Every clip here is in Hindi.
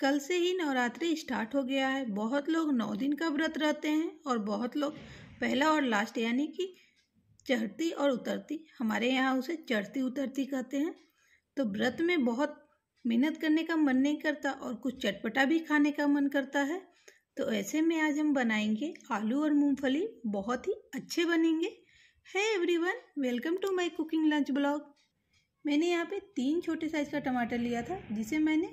कल से ही नवरात्रि स्टार्ट हो गया है बहुत लोग नौ दिन का व्रत रहते हैं और बहुत लोग पहला और लास्ट यानी कि चढ़ती और उतरती हमारे यहाँ उसे चढ़ती उतरती कहते हैं तो व्रत में बहुत मेहनत करने का मन नहीं करता और कुछ चटपटा भी खाने का मन करता है तो ऐसे में आज हम बनाएंगे आलू और मूंगफली बहुत ही अच्छे बनेंगे है everyone welcome to my cooking lunch blog मैंने यहाँ पे तीन छोटे साइज़ का टमाटर लिया था जिसे मैंने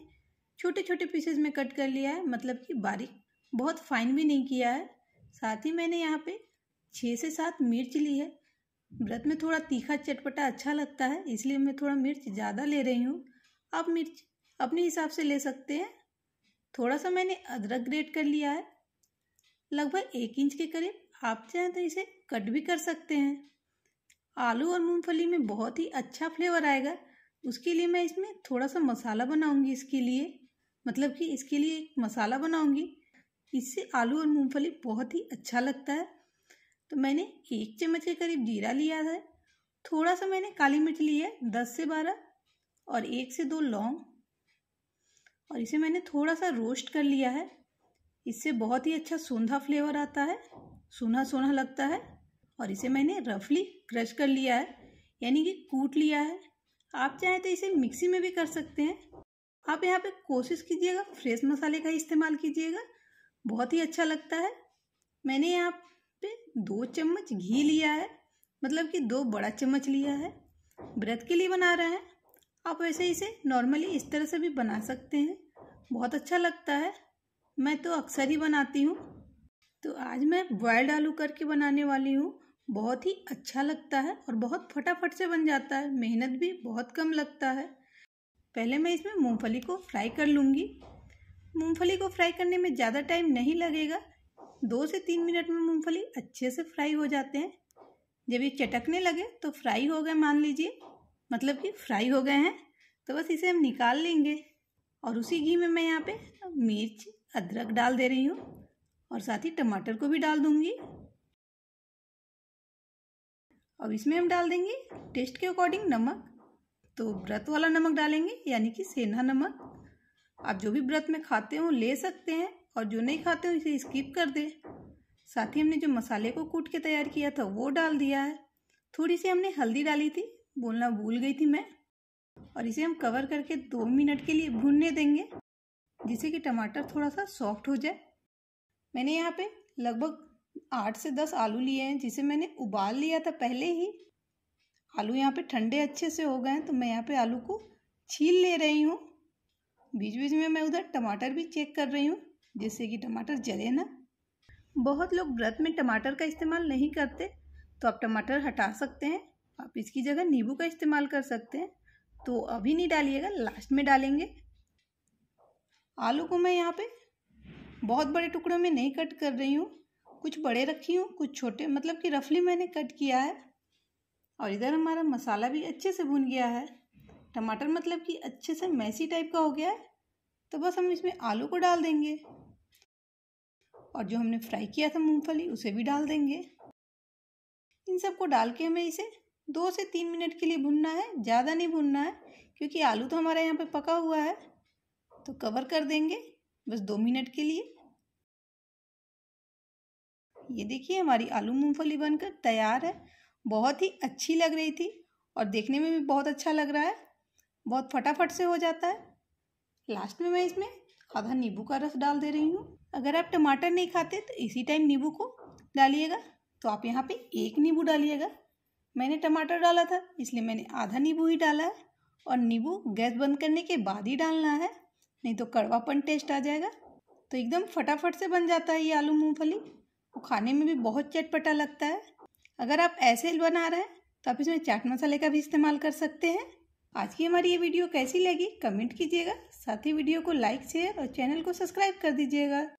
छोटे छोटे पीसेज में कट कर लिया है मतलब कि बारीक बहुत फाइन भी नहीं किया है साथ ही मैंने यहाँ पे छः से सात मिर्च ली है व्रत में थोड़ा तीखा चटपटा अच्छा लगता है इसलिए मैं थोड़ा मिर्च ज़्यादा ले रही हूँ आप मिर्च अपने हिसाब से ले सकते हैं थोड़ा सा मैंने अदरक ग्रेट कर लिया है लगभग एक इंच के करीब आप चाहें तो इसे कट भी कर सकते हैं आलू और मूंगफली में बहुत ही अच्छा फ्लेवर आएगा उसके लिए मैं इसमें थोड़ा सा मसाला बनाऊंगी इसके लिए मतलब कि इसके लिए एक मसाला बनाऊंगी इससे आलू और मूंगफली बहुत ही अच्छा लगता है तो मैंने एक चम्मच के करीब जीरा लिया है थोड़ा सा मैंने काली मिर्च ली है दस से बारह और एक से दो लौंग और इसे मैंने थोड़ा सा रोस्ट कर लिया है इससे बहुत ही अच्छा सूंधा फ्लेवर आता है सूना सोना लगता है और इसे मैंने रफली क्रश कर लिया है यानी कि कूट लिया है आप चाहें तो इसे मिक्सी में भी कर सकते हैं आप यहाँ पे कोशिश कीजिएगा फ्रेश मसाले का इस्तेमाल कीजिएगा बहुत ही अच्छा लगता है मैंने यहाँ पे दो चम्मच घी लिया है मतलब कि दो बड़ा चम्मच लिया है व्रत के लिए बना रहे हैं आप वैसे इसे नॉर्मली इस तरह से भी बना सकते हैं बहुत अच्छा लगता है मैं तो अक्सर ही बनाती हूँ तो आज मैं बॉयल्ड आलू करके बनाने वाली हूँ बहुत ही अच्छा लगता है और बहुत फटाफट से बन जाता है मेहनत भी बहुत कम लगता है पहले मैं इसमें मूंगफली को फ्राई कर लूँगी मूंगफली को फ्राई करने में ज़्यादा टाइम नहीं लगेगा दो से तीन मिनट में मूंगफली अच्छे से फ्राई हो जाते हैं जब ये चटकने लगे तो फ्राई हो गए मान लीजिए मतलब कि फ्राई हो गए हैं तो बस इसे हम निकाल लेंगे और उसी घी में मैं यहाँ पर मिर्च अदरक डाल दे रही हूँ और साथ ही टमाटर को भी डाल दूँगी अब इसमें हम डाल देंगे टेस्ट के अकॉर्डिंग नमक तो व्रत वाला नमक डालेंगे यानी कि सेना नमक आप जो भी व्रत में खाते हो ले सकते हैं और जो नहीं खाते हो इसे स्किप कर दें साथ ही हमने जो मसाले को कूट के तैयार किया था वो डाल दिया है थोड़ी सी हमने हल्दी डाली थी बोलना भूल गई थी मैं और इसे हम कवर करके दो मिनट के लिए भूनने देंगे जिससे कि टमाटर थोड़ा सा सॉफ्ट हो जाए मैंने यहाँ पे लगभग आठ से दस आलू लिए हैं जिसे मैंने उबाल लिया था पहले ही आलू यहाँ पे ठंडे अच्छे से हो गए हैं तो मैं यहाँ पे आलू को छील ले रही हूँ बीच बीच में मैं उधर टमाटर भी चेक कर रही हूँ जिससे कि टमाटर जले ना बहुत लोग व्रत में टमाटर का इस्तेमाल नहीं करते तो आप टमाटर हटा सकते हैं आप इसकी जगह नींबू का इस्तेमाल कर सकते हैं तो अभी नहीं डालिएगा लास्ट में डालेंगे आलू को मैं यहाँ पे बहुत बड़े टुकड़ों में नहीं कट कर रही हूँ कुछ बड़े रखी हूँ कुछ छोटे मतलब कि रफली मैंने कट किया है और इधर हमारा मसाला भी अच्छे से भुन गया है टमाटर मतलब कि अच्छे से मैसी टाइप का हो गया है तो बस हम इसमें आलू को डाल देंगे और जो हमने फ्राई किया था मूंगफली उसे भी डाल देंगे इन सबको डाल के हमें इसे दो से तीन मिनट के लिए भुनना है ज़्यादा नहीं भुनना है क्योंकि आलू तो हमारा यहाँ पे पका हुआ है तो कवर कर देंगे बस दो मिनट के लिए ये देखिए हमारी आलू मूंगफली बनकर तैयार है बहुत ही अच्छी लग रही थी और देखने में भी बहुत अच्छा लग रहा है बहुत फटाफट से हो जाता है लास्ट में मैं इसमें आधा नींबू का रस डाल दे रही हूँ अगर आप टमाटर नहीं खाते तो इसी टाइम नींबू को डालिएगा तो आप यहाँ पे एक नींबू डालिएगा मैंने टमाटर डाला था इसलिए मैंने आधा नींबू ही डाला है और नींबू गैस बंद करने के बाद ही डालना है नहीं तो कड़वापन टेस्ट आ जाएगा तो एकदम फटाफट से बन जाता है ये आलू मूँगफली वो खाने में भी बहुत चटपटा लगता है अगर आप ऐसे बना रहे हैं तो आप इसमें चाट मसाले का भी इस्तेमाल कर सकते हैं आज की हमारी ये वीडियो कैसी लगी कमेंट कीजिएगा साथ ही वीडियो को लाइक शेयर और चैनल को सब्सक्राइब कर दीजिएगा